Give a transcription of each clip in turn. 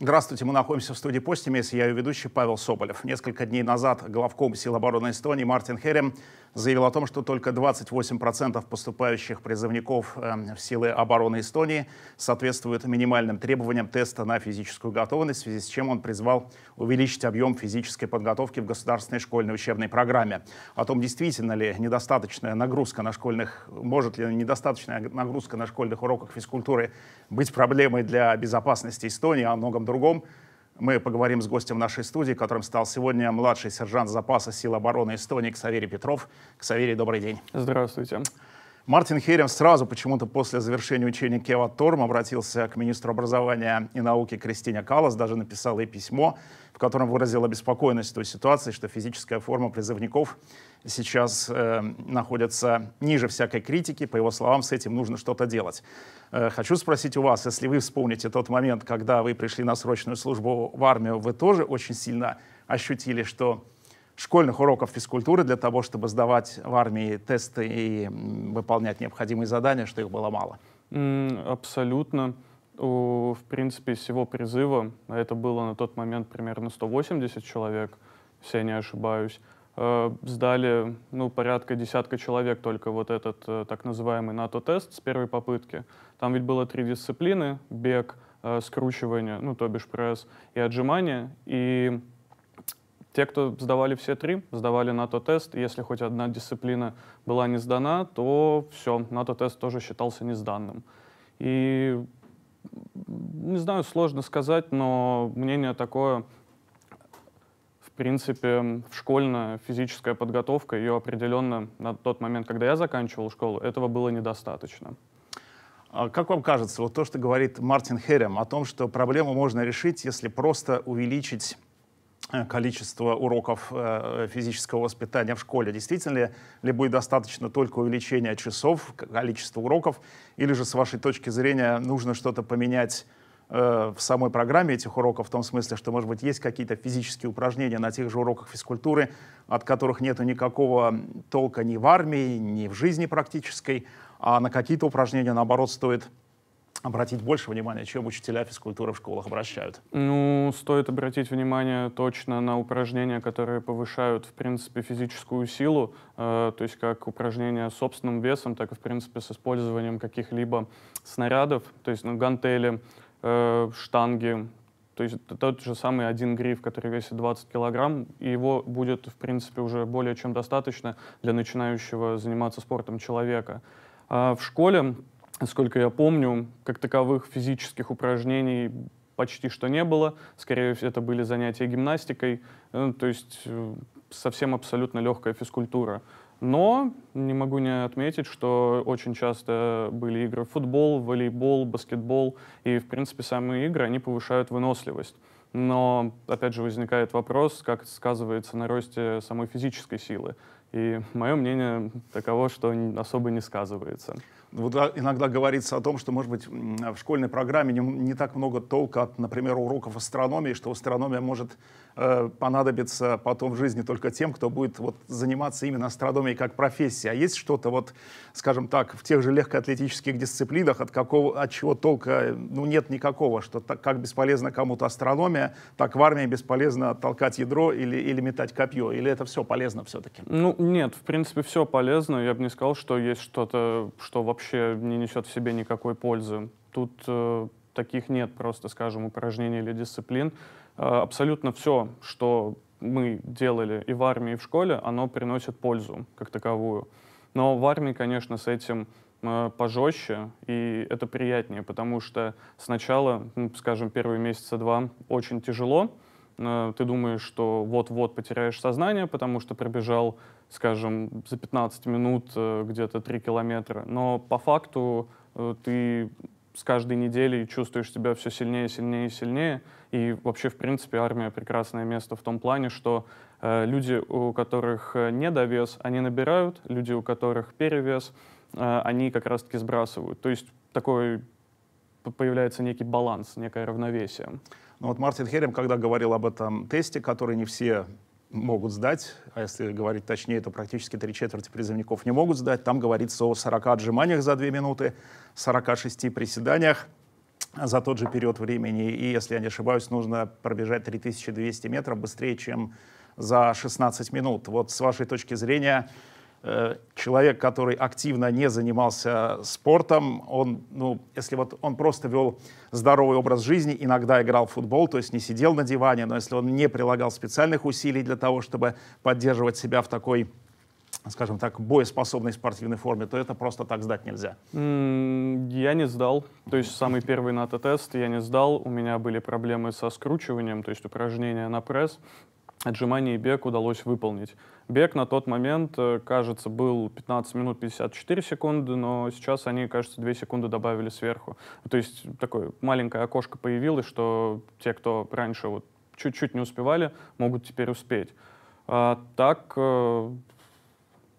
Здравствуйте, мы находимся в студии «Постимес», я ее ведущий Павел Соболев. Несколько дней назад главком сил обороны Эстонии Мартин Херем заявил о том, что только 28% поступающих призывников эм, в силы обороны Эстонии соответствуют минимальным требованиям теста на физическую готовность, в связи с чем он призвал увеличить объем физической подготовки в государственной школьной учебной программе. О том, действительно ли недостаточная нагрузка на школьных, может ли недостаточная нагрузка на школьных уроках физкультуры быть проблемой для безопасности Эстонии, о многом другом. Мы поговорим с гостем нашей студии, которым стал сегодня младший сержант запаса сил обороны Эстонии Ксаверий Петров. Ксаверий, добрый день. Здравствуйте. Здравствуйте. Мартин Херем сразу почему-то после завершения учения Кева Торм обратился к министру образования и науки Кристине Каллас, даже написал ей письмо, в котором выразил обеспокоенность той ситуации, что физическая форма призывников сейчас э, находится ниже всякой критики. По его словам, с этим нужно что-то делать. Э, хочу спросить у вас, если вы вспомните тот момент, когда вы пришли на срочную службу в армию, вы тоже очень сильно ощутили, что школьных уроков физкультуры для того, чтобы сдавать в армии тесты и выполнять необходимые задания, что их было мало. Mm, абсолютно. У, в принципе, всего призыва, а это было на тот момент примерно 180 человек, если я не ошибаюсь, э, сдали ну, порядка десятка человек только вот этот э, так называемый НАТО-тест с первой попытки. Там ведь было три дисциплины — бег, э, скручивание, ну, то бишь пресс, и отжимания. И те, кто сдавали все три, сдавали НАТО-тест. Если хоть одна дисциплина была не сдана, то все, НАТО-тест тоже считался не сданным. И не знаю, сложно сказать, но мнение такое, в принципе, школьная физическая подготовка, ее определенно на тот момент, когда я заканчивал школу, этого было недостаточно. А как вам кажется, вот то, что говорит Мартин Херем о том, что проблему можно решить, если просто увеличить Э, количество уроков э, физического воспитания в школе. Действительно ли будет достаточно только увеличения часов, количества уроков, или же, с вашей точки зрения, нужно что-то поменять э, в самой программе этих уроков, в том смысле, что, может быть, есть какие-то физические упражнения на тех же уроках физкультуры, от которых нет никакого толка ни в армии, ни в жизни практической, а на какие-то упражнения, наоборот, стоит обратить больше внимания, чем учителя физкультуры в школах обращают? Ну, стоит обратить внимание точно на упражнения, которые повышают, в принципе, физическую силу, э, то есть как упражнения с собственным весом, так и, в принципе, с использованием каких-либо снарядов, то есть ну, гантели, э, штанги, то есть тот же самый один гриф, который весит 20 килограмм, и его будет, в принципе, уже более чем достаточно для начинающего заниматься спортом человека. А в школе Насколько я помню, как таковых физических упражнений почти что не было. Скорее, это были занятия гимнастикой, э, то есть э, совсем абсолютно легкая физкультура. Но не могу не отметить, что очень часто были игры в футбол, волейбол, баскетбол, и, в принципе, самые игры, они повышают выносливость. Но, опять же, возникает вопрос, как это сказывается на росте самой физической силы. И мое мнение таково, что особо не сказывается. Вот а, иногда говорится о том, что, может быть, в школьной программе не, не так много толка от, например, уроков астрономии, что астрономия может Э, понадобится потом в жизни только тем, кто будет вот, заниматься именно астрономией как профессией. А есть что-то, вот, скажем так, в тех же легкоатлетических дисциплинах, от, какого, от чего толка ну, нет никакого, что так, как бесполезно кому-то астрономия, так в армии бесполезно толкать ядро или, или метать копье? Или это все полезно все-таки? Ну, нет, в принципе, все полезно. Я бы не сказал, что есть что-то, что вообще не несет в себе никакой пользы. Тут э, таких нет просто, скажем, упражнений или дисциплин, Э, абсолютно все, что мы делали и в армии, и в школе, оно приносит пользу как таковую. Но в армии, конечно, с этим э, пожестче, и это приятнее, потому что сначала, ну, скажем, первые месяца два очень тяжело, э, ты думаешь, что вот-вот потеряешь сознание, потому что пробежал, скажем, за 15 минут где-то 3 километра, но по факту ты с каждой неделей чувствуешь себя все сильнее, сильнее, и сильнее. И вообще, в принципе, армия прекрасное место в том плане, что э, люди, у которых э, недовес, они набирают, люди, у которых перевес, э, они как раз-таки сбрасывают. То есть такой появляется некий баланс, некое равновесие. Ну вот Мартин Херем, когда говорил об этом тесте, который не все могут сдать, а если говорить точнее, то практически три четверти призывников не могут сдать. Там говорится о 40 отжиманиях за 2 минуты, 46 приседаниях за тот же период времени. И, если я не ошибаюсь, нужно пробежать 3200 метров быстрее, чем за 16 минут. Вот с вашей точки зрения, Э, человек, который активно не занимался спортом, он, ну, если вот он просто вел здоровый образ жизни, иногда играл в футбол, то есть не сидел на диване, но если он не прилагал специальных усилий для того, чтобы поддерживать себя в такой скажем так, боеспособной спортивной форме, то это просто так сдать нельзя? Я не сдал. То есть самый первый НАТО-тест я не сдал. У меня были проблемы со скручиванием, то есть упражнения на пресс отжимание и бег удалось выполнить. Бег на тот момент, э, кажется, был 15 минут 54 секунды, но сейчас они, кажется, 2 секунды добавили сверху. То есть такое маленькое окошко появилось, что те, кто раньше вот чуть-чуть не успевали, могут теперь успеть. А, так, э,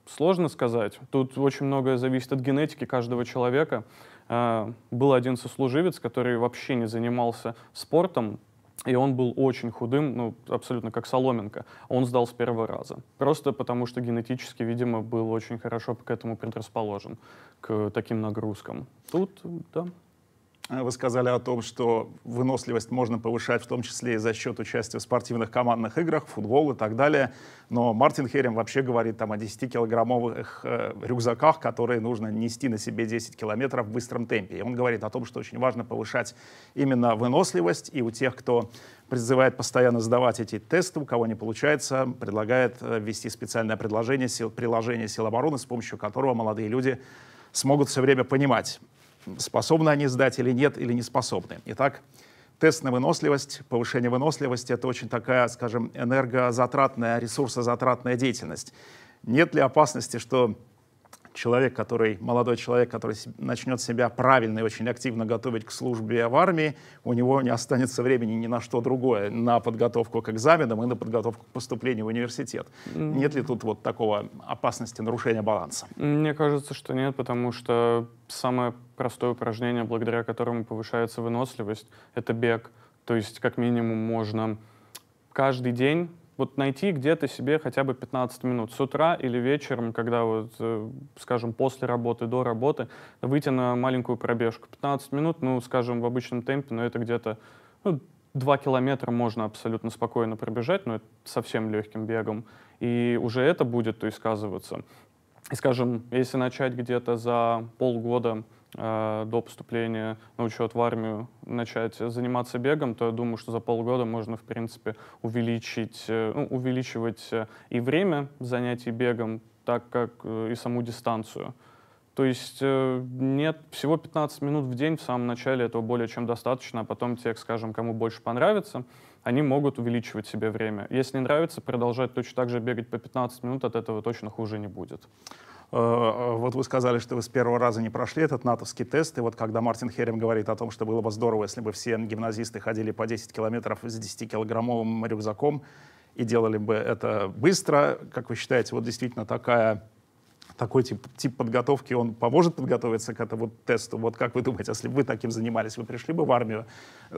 сложно сказать. Тут очень многое зависит от генетики каждого человека. Э, был один сослуживец, который вообще не занимался спортом, и он был очень худым, ну, абсолютно как соломинка. Он сдал с первого раза. Просто потому, что генетически, видимо, был очень хорошо к этому предрасположен, к таким нагрузкам. Тут, да. Э, вы сказали о том, что выносливость можно повышать в том числе и за счет участия в спортивных командных играх, футбол и так далее. Но Мартин Херем вообще говорит там о 10-килограммовых э, рюкзаках, которые нужно нести на себе 10 километров в быстром темпе. И он говорит о том, что очень важно повышать именно выносливость. И у тех, кто призывает постоянно сдавать эти тесты, у кого не получается, предлагает э, ввести специальное предложение, сил, приложение сил обороны, с помощью которого молодые люди смогут все время понимать, способны они сдать или нет, или не способны. Итак, тест на выносливость, повышение выносливости — это очень такая, скажем, энергозатратная, ресурсозатратная деятельность. Нет ли опасности, что человек, который, молодой человек, который начнет себя правильно и очень активно готовить к службе в армии, у него не останется времени ни на что другое, на подготовку к экзаменам и на подготовку к поступлению в университет. Mm. Нет ли тут вот такого опасности нарушения баланса? Мне кажется, что нет, потому что самое простое упражнение, благодаря которому повышается выносливость, это бег. То есть как минимум можно каждый день вот найти где-то себе хотя бы 15 минут с утра или вечером, когда вот, э, скажем, после работы, до работы, выйти на маленькую пробежку. 15 минут, ну, скажем, в обычном темпе, но это где-то ну, 2 километра можно абсолютно спокойно пробежать, но это совсем легким бегом. И уже это будет то есть, сказываться. И, скажем, если начать где-то за полгода Э, до поступления на учет в армию начать заниматься бегом, то я думаю, что за полгода можно, в принципе, увеличить, э, ну, увеличивать э, и время занятий бегом, так как и саму дистанцию. То есть нет, всего 15 минут в день в самом начале этого более чем достаточно, а потом те, скажем, кому больше понравится, они могут увеличивать себе время. Если не нравится, продолжать точно так же бегать по 15 минут, от этого точно хуже не будет. Э, э, вот вы сказали, что вы с первого раза не прошли этот натовский тест, и вот когда Мартин Херем говорит о том, что было бы здорово, если бы все гимназисты ходили по 10 километров с 10-килограммовым рюкзаком и делали бы это быстро, как вы считаете, вот действительно такая такой тип, тип подготовки, он поможет подготовиться к этому тесту? Вот как вы думаете, если бы вы таким занимались, вы пришли бы в армию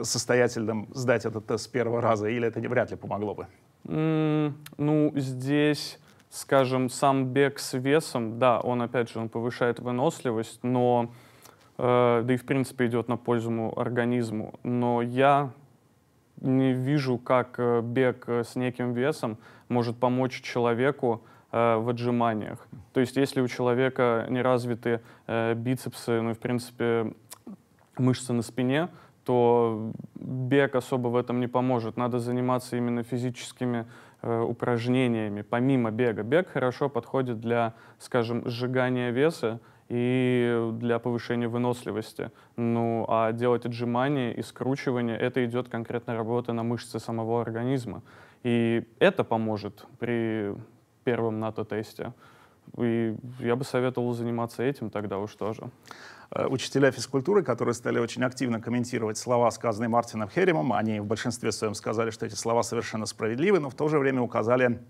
состоятельным сдать этот тест с первого раза, или это не, вряд ли помогло бы? Mm, ну, здесь Скажем, сам бег с весом, да, он, опять же, он повышает выносливость, но, э, да и, в принципе, идет на пользу организму. Но я не вижу, как э, бег э, с неким весом может помочь человеку э, в отжиманиях. То есть, если у человека не развиты э, бицепсы, ну, и, в принципе, мышцы на спине, то бег особо в этом не поможет. Надо заниматься именно физическими Э, упражнениями помимо бега. Бег хорошо подходит для, скажем, сжигания веса и для повышения выносливости. Ну, а делать отжимания и скручивания — это идет конкретно работа на мышцы самого организма. И это поможет при первом НАТО-тесте. И я бы советовал заниматься этим тогда уж тоже. Э, учителя физкультуры, которые стали очень активно комментировать слова, сказанные Мартином Херемом, Они в большинстве своем сказали, что эти слова совершенно справедливы, но в то же время указали,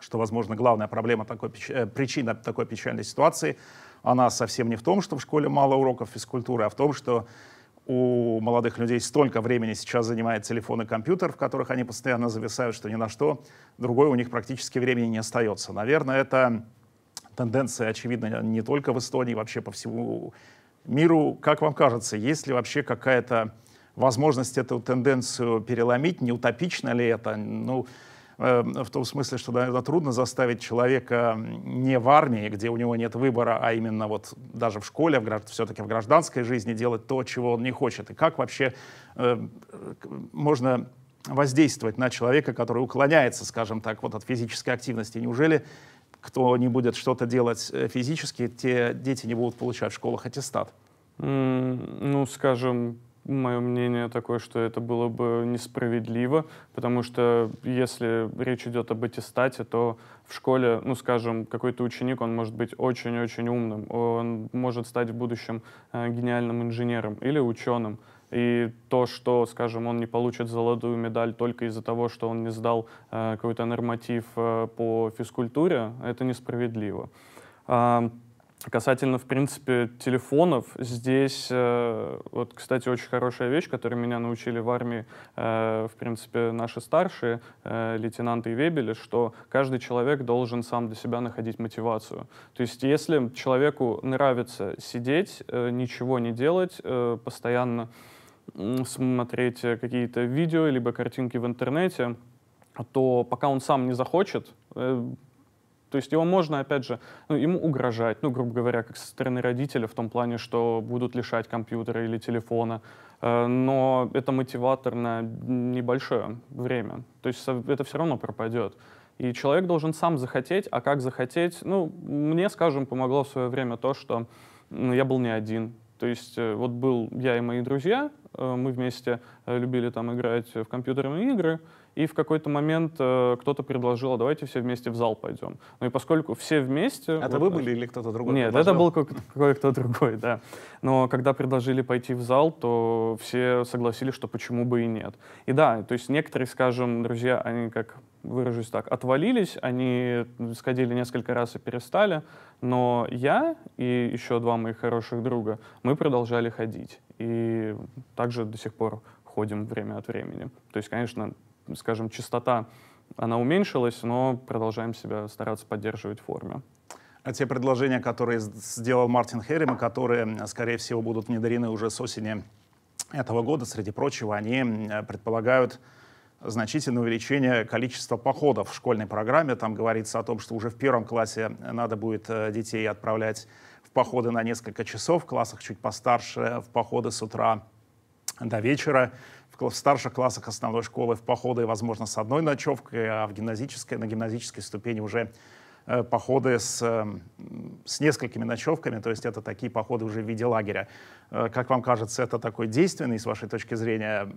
что, возможно, главная проблема такой, э, причина такой печальной ситуации, она совсем не в том, что в школе мало уроков физкультуры, а в том, что у молодых людей столько времени сейчас занимает телефон и компьютер, в которых они постоянно зависают, что ни на что другое у них практически времени не остается. Наверное, это тенденция очевидно не только в Эстонии, вообще по всему миру, как вам кажется, есть ли вообще какая-то возможность эту тенденцию переломить? Не утопично ли это? Ну, э, в том смысле, что, наверное, трудно заставить человека не в армии, где у него нет выбора, а именно вот даже в школе, в, все-таки в гражданской жизни делать то, чего он не хочет. И как вообще э, можно воздействовать на человека, который уклоняется, скажем так, вот от физической активности? Неужели кто не будет что-то делать э, физически, те дети не будут получать в школах аттестат? Mm, ну, скажем, мое мнение такое, что это было бы несправедливо, потому что если речь идет об аттестате, то в школе, ну, скажем, какой-то ученик, он может быть очень-очень умным, он может стать в будущем э, гениальным инженером или ученым, и то, что, скажем, он не получит золотую медаль только из-за того, что он не сдал э, какой-то норматив э, по физкультуре, это несправедливо. Э, касательно, в принципе, телефонов, здесь, э, вот, кстати, очень хорошая вещь, которую меня научили в армии, э, в принципе, наши старшие, э, лейтенанты и вебели, что каждый человек должен сам для себя находить мотивацию. То есть, если человеку нравится сидеть, э, ничего не делать, э, постоянно смотреть э, какие-то видео либо картинки в интернете, то пока он сам не захочет, э, то есть его можно, опять же, ну, ему угрожать, ну, грубо говоря, как со стороны родителя, в том плане, что будут лишать компьютера или телефона. Э, но это мотиватор на небольшое время. То есть это все равно пропадет. И человек должен сам захотеть, а как захотеть? Ну, мне, скажем, помогло в свое время то, что я был не один. То есть э, вот был я и мои друзья, э, мы вместе э, любили там играть в компьютерные игры, и в какой-то момент кто-то предложил, а давайте все вместе в зал пойдем. Ну и поскольку все вместе... Это вот, вы были или кто-то другой? Нет, предложил? это был какой-то другой, да. Но когда предложили пойти в зал, то все согласились, что почему бы и нет. И да, то есть некоторые, скажем, друзья, они как выражусь так, отвалились, они сходили несколько раз и перестали, но я и еще два моих хороших друга, мы продолжали ходить. И также до сих пор ходим время от времени. То есть, конечно, скажем, частота, она уменьшилась, но продолжаем себя стараться поддерживать в форме. А те предложения, которые сделал Мартин Херрим, и которые, скорее всего, будут внедрены уже с осени этого года, среди прочего, они э, предполагают значительное увеличение количества походов в школьной программе. Там говорится о том, что уже в первом классе надо будет э, детей отправлять в походы на несколько часов, в классах чуть постарше, в походы с утра до вечера, в старших классах основной школы в походы, возможно, с одной ночевкой, а в гимназической, на гимназической ступени уже э, походы с, э, с несколькими ночевками, то есть это такие походы уже в виде лагеря. Как вам кажется, это такой действенный, с вашей точки зрения,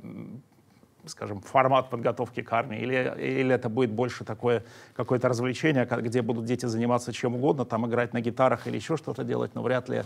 скажем, формат подготовки к армии, или, или это будет больше такое какое-то развлечение, где будут дети заниматься чем угодно, там играть на гитарах или еще что-то делать, но вряд ли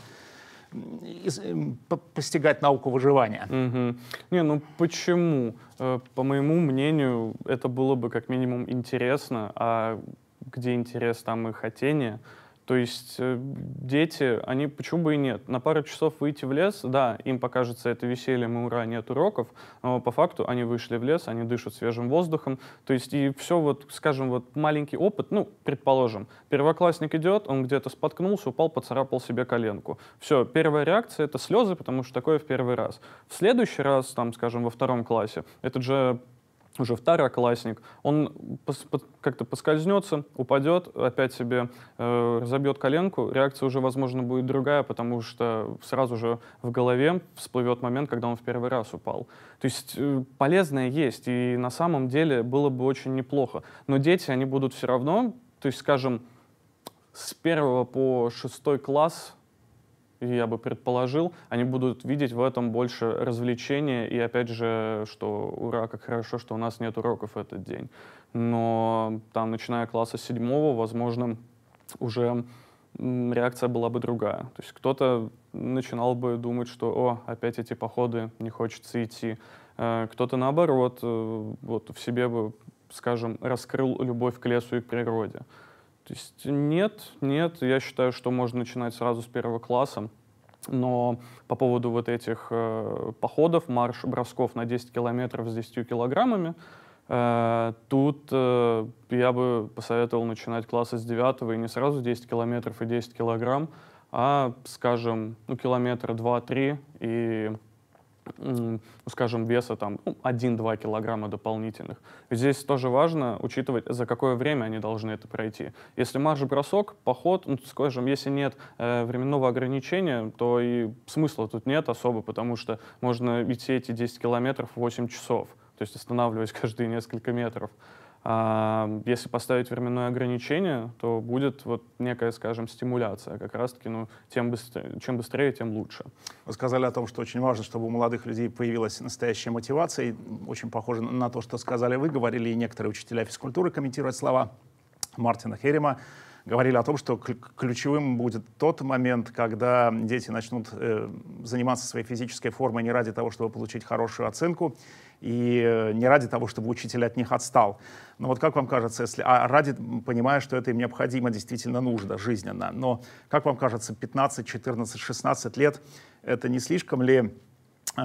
постигать науку выживания. Угу. Не, ну почему? Э, по моему мнению, это было бы как минимум интересно, а где интерес, там и хотение — то есть э, дети, они почему бы и нет. На пару часов выйти в лес, да, им покажется это весельем и ура, нет уроков, но по факту они вышли в лес, они дышат свежим воздухом. То есть и все вот, скажем, вот маленький опыт, ну, предположим, первоклассник идет, он где-то споткнулся, упал, поцарапал себе коленку. Все, первая реакция — это слезы, потому что такое в первый раз. В следующий раз, там, скажем, во втором классе, этот же уже второклассник, он как-то поскользнется, упадет, опять себе э, разобьет коленку, реакция уже, возможно, будет другая, потому что сразу же в голове всплывет момент, когда он в первый раз упал. То есть э, полезное есть, и на самом деле было бы очень неплохо. Но дети, они будут все равно, то есть, скажем, с первого по шестой класс я бы предположил, они будут видеть в этом больше развлечения, и опять же, что ура, как хорошо, что у нас нет уроков в этот день. Но там, начиная класса седьмого, возможно, уже реакция была бы другая. То есть кто-то начинал бы думать, что «О, опять эти походы, не хочется идти». Э, кто-то, наоборот, э, вот в себе бы, скажем, раскрыл любовь к лесу и к природе. То есть нет, нет, я считаю, что можно начинать сразу с первого класса. Но по поводу вот этих э, походов, марш, бросков на 10 километров с 10 килограммами, э, тут э, я бы посоветовал начинать классы с 9 и не сразу 10 километров и 10 килограмм, а, скажем, ну, километра 2-3 и ну, скажем, веса там 1-2 ну, килограмма дополнительных. здесь тоже важно учитывать, за какое время они должны это пройти. Если марш-бросок, поход, ну, скажем, если нет э, временного ограничения, то и смысла тут нет особо, потому что можно идти эти 10 километров 8 часов, то есть останавливаясь каждые несколько метров. А если поставить временное ограничение, то будет вот некая, скажем, стимуляция. Как раз-таки, ну, тем быстрее, чем быстрее, тем лучше. Вы сказали о том, что очень важно, чтобы у молодых людей появилась настоящая мотивация. И очень похоже на то, что сказали вы, говорили и некоторые учителя физкультуры комментировать слова Мартина Херима говорили о том, что ключевым будет тот момент, когда дети начнут э, заниматься своей физической формой не ради того, чтобы получить хорошую оценку, и э, не ради того, чтобы учитель от них отстал. Но вот как вам кажется, если, а ради, понимая, что это им необходимо, действительно нужно, жизненно, но как вам кажется, 15, 14, 16 лет, это не слишком ли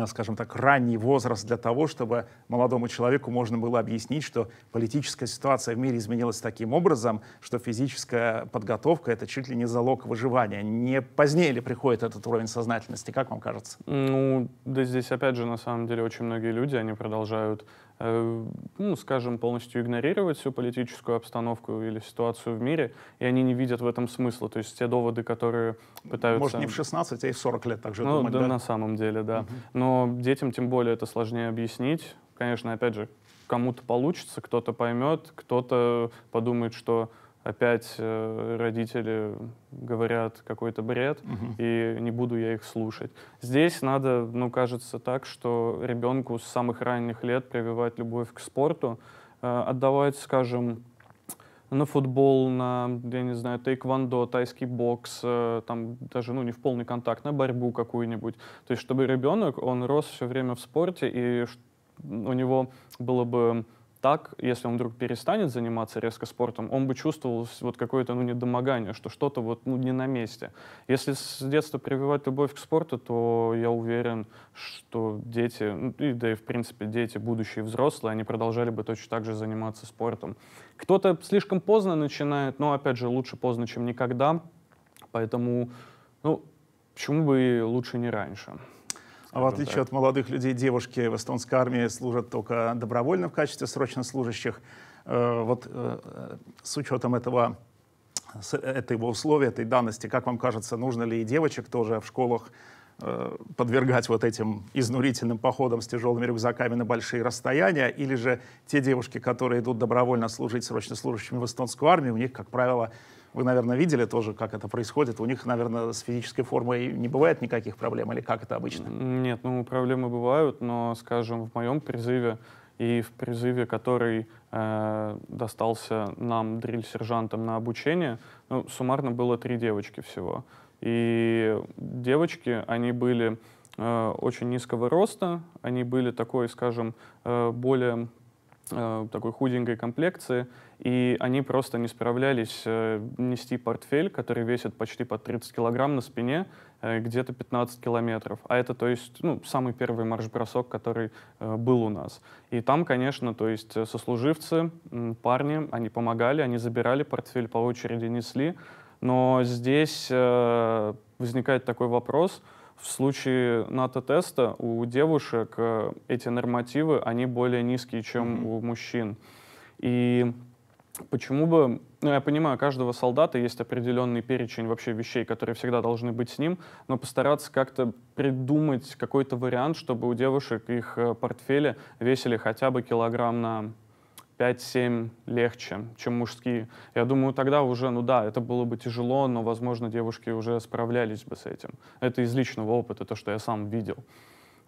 Э, скажем так, ранний возраст для того, чтобы молодому человеку можно было объяснить, что политическая ситуация в мире изменилась таким образом, что физическая подготовка — это чуть ли не залог выживания. Не позднее ли приходит этот уровень сознательности, как вам кажется? Ну, да здесь, опять же, на самом деле, очень многие люди, они продолжают Э, ну, скажем, полностью игнорировать всю политическую обстановку или ситуацию в мире, и они не видят в этом смысла. То есть те доводы, которые пытаются... Может, не в 16, а и в 40 лет также ну, думать, да, да? на самом деле, да. Угу. Но детям тем более это сложнее объяснить. Конечно, опять же, кому-то получится, кто-то поймет, кто-то подумает, что опять э, родители говорят какой-то бред, угу. и не буду я их слушать. Здесь надо, ну, кажется так, что ребенку с самых ранних лет прививать любовь к спорту, э, отдавать, скажем, на футбол, на, я не знаю, тайквондо, тайский бокс, э, там даже, ну, не в полный контакт, на борьбу какую-нибудь. То есть, чтобы ребенок, он рос все время в спорте, и у него было бы так, если он вдруг перестанет заниматься резко спортом, он бы чувствовал вот какое-то ну, недомогание, что что-то вот ну, не на месте. Если с детства прививать любовь к спорту, то я уверен, что дети, ну, и, да и в принципе дети, будущие взрослые, они продолжали бы точно так же заниматься спортом. Кто-то слишком поздно начинает, но опять же лучше поздно, чем никогда, поэтому ну, почему бы лучше не раньше. А в отличие так. от молодых людей, девушки в эстонской армии служат только добровольно в качестве срочно служащих. Э, вот э, с учетом этого этого условия, этой данности, как вам кажется, нужно ли и девочек тоже в школах э, подвергать вот этим изнурительным походам с тяжелыми рюкзаками на большие расстояния, или же те девушки, которые идут добровольно служить срочно служащими в эстонскую армию, у них, как правило, вы, наверное, видели тоже, как это происходит. У них, наверное, с физической формой не бывает никаких проблем, или как это обычно? Нет, ну, проблемы бывают, но, скажем, в моем призыве и в призыве, который э, достался нам, дриль-сержантам, на обучение, ну, суммарно было три девочки всего. И девочки, они были э, очень низкого роста, они были такой, скажем, э, более э, такой худенькой комплекции, и они просто не справлялись э, нести портфель, который весит почти по 30 килограмм на спине, э, где-то 15 километров. А это, то есть, ну, самый первый марш-бросок, который э, был у нас. И там, конечно, то есть сослуживцы, э, парни, они помогали, они забирали портфель, по очереди несли. Но здесь возникает такой вопрос — в случае НАТО-теста у девушек эти нормативы, они более низкие, чем mm-hmm. у мужчин. И почему бы... Ну, я понимаю, у каждого солдата есть определенный перечень вообще вещей, которые всегда должны быть с ним, но постараться как-то придумать какой-то вариант, чтобы у девушек их э, портфели весили хотя бы килограмм на 5-7 легче, чем мужские. Я думаю, тогда уже, ну да, это было бы тяжело, но, возможно, девушки уже справлялись бы с этим. Это из личного опыта, то, что я сам видел.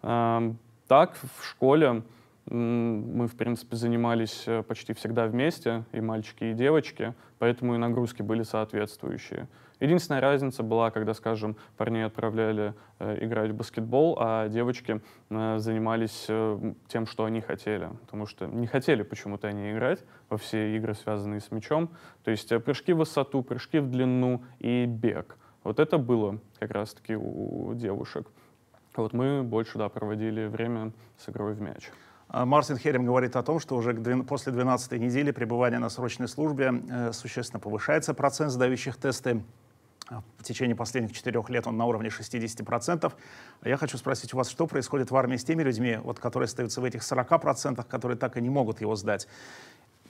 Эм, так, в школе мы, в принципе, занимались э, почти всегда вместе, и мальчики, и девочки, поэтому и нагрузки были соответствующие. Единственная разница была, когда, скажем, парней отправляли э, играть в баскетбол, а девочки э, занимались э, тем, что они хотели. Потому что не хотели почему-то они играть во все игры, связанные с мячом. То есть э, прыжки в высоту, прыжки в длину и бег. Вот это было как раз-таки у девушек. Вот мы больше, да, проводили время с игрой в мяч. А Мартин Херем говорит о том, что уже после 12 недели пребывания на срочной службе э, существенно повышается процент сдающих тесты. А в течение последних четырех лет он на уровне 60%. А я хочу спросить у вас, что происходит в армии с теми людьми, вот, которые остаются в этих 40%, которые так и не могут его сдать?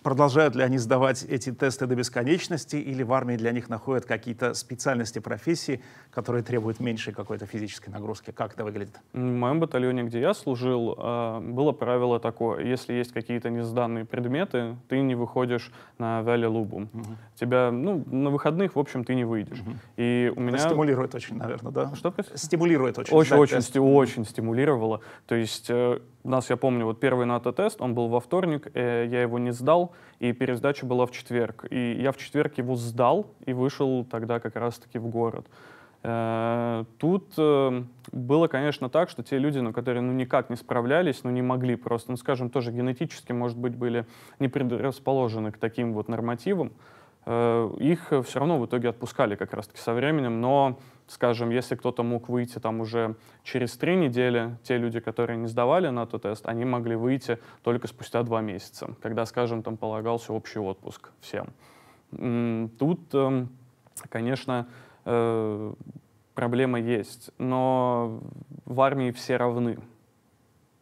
Продолжают ли они сдавать эти тесты до бесконечности, или в армии для них находят какие-то специальности профессии, которые требуют меньшей какой-то физической нагрузки? Как это выглядит? В моем батальоне, где я служил, а, было правило такое. Если есть какие-то несданные предметы, ты не выходишь на Вяли Лубу. Угу. Тебя, ну, на выходных, в общем, ты не выйдешь. Угу. И у меня... Это стимулирует очень, наверное, да? Что? Стимулирует очень. Очень, очень, тест. сти- очень стимулировало. То есть э, нас, я помню, вот первый НАТО-тест, он был во вторник, э, я его не сдал, и пересдача была в четверг. И я в четверг его сдал и вышел тогда как раз-таки в город. Э, тут э, было, конечно, так, что те люди, ну, которые ну, никак не справлялись, ну, не могли просто, ну, скажем, тоже генетически, может быть, были не предрасположены к таким вот нормативам, э, их все равно в итоге отпускали как раз-таки со временем, но скажем, если кто-то мог выйти там уже через три недели, те люди, которые не сдавали на тот тест, они могли выйти только спустя два месяца, когда, скажем, там полагался общий отпуск всем. Тут, эм, конечно, э, проблема есть, но в армии все равны.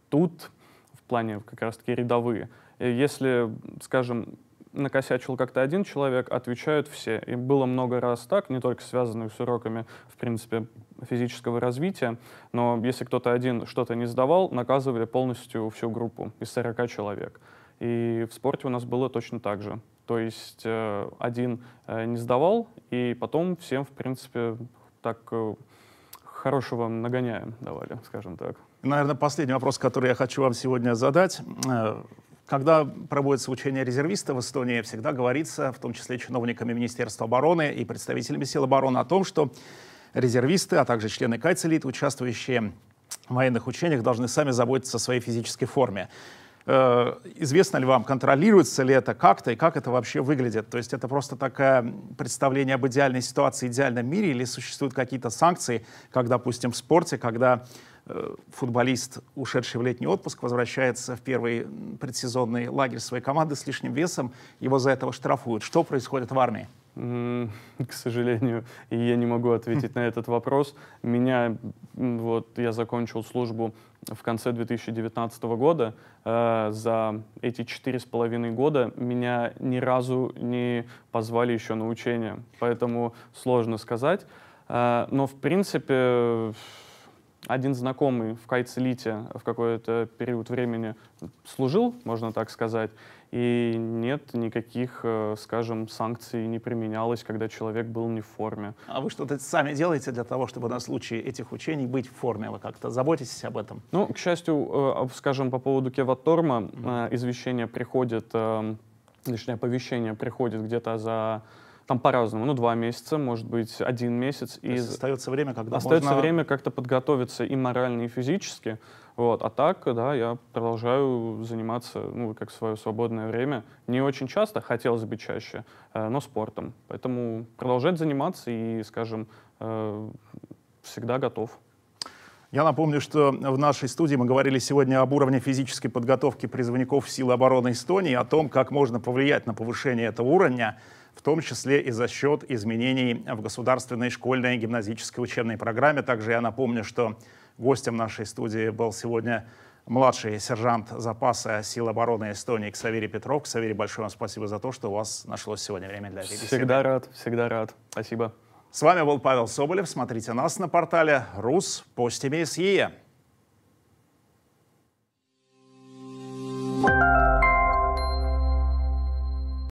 Тут в плане как раз-таки рядовые. Если, скажем, накосячил как-то один человек, отвечают все. И было много раз так, не только связанных с уроками, в принципе, физического развития, но если кто-то один что-то не сдавал, наказывали полностью всю группу из 40 человек. И в спорте у нас было точно так же. То есть э, один э, не сдавал, и потом всем, в принципе, так э, хорошего нагоняем давали, скажем так. Наверное, последний вопрос, который я хочу вам сегодня задать когда проводится учение резервиста в Эстонии, всегда говорится, в том числе чиновниками Министерства обороны и представителями сил обороны, о том, что резервисты, а также члены Кайцелит, участвующие в военных учениях, должны сами заботиться о своей физической форме. Э, известно ли вам, контролируется ли это как-то и как это вообще выглядит? То есть это просто такое представление об идеальной ситуации, идеальном мире или существуют какие-то санкции, как, допустим, в спорте, когда Э, футболист, ушедший в летний отпуск, возвращается в первый предсезонный лагерь своей команды с лишним весом, его за этого штрафуют. Что происходит в армии? К сожалению, я не могу ответить на этот вопрос. Меня, вот, я закончил службу в конце 2019 года. Э, за эти четыре с половиной года меня ни разу не позвали еще на учение, поэтому сложно сказать. Э, но, в принципе, один знакомый в кайцелите в какой-то период времени служил, можно так сказать, и нет никаких, э, скажем, санкций не применялось, когда человек был не в форме. А вы что-то сами делаете для того, чтобы на случай этих учений быть в форме? Вы как-то заботитесь об этом? Ну, к счастью, э, скажем, по поводу Кеваторма, mm-hmm. Э, извещение приходит, точнее, эм, оповещение приходит где-то за там по-разному, ну, два месяца, может быть, один месяц. То и остается время, когда Остается можно... время как-то подготовиться и морально, и физически. Вот. А так, да, я продолжаю заниматься, ну, как свое свободное время. Не очень часто, хотелось бы чаще, э, но спортом. Поэтому продолжать заниматься и, скажем, э, всегда готов. Я напомню, что в нашей студии мы говорили сегодня об уровне физической подготовки призывников сил обороны Эстонии, о том, как можно повлиять на повышение этого уровня в том числе и за счет изменений в государственной школьной и гимназической учебной программе. Также я напомню, что гостем нашей студии был сегодня младший сержант запаса сил обороны Эстонии Ксаверий Петров. Ксаверий, большое вам спасибо за то, что у вас нашлось сегодня время для этой Всегда рад, всегда рад. Спасибо. С вами был Павел Соболев. Смотрите нас на портале по СИЕ.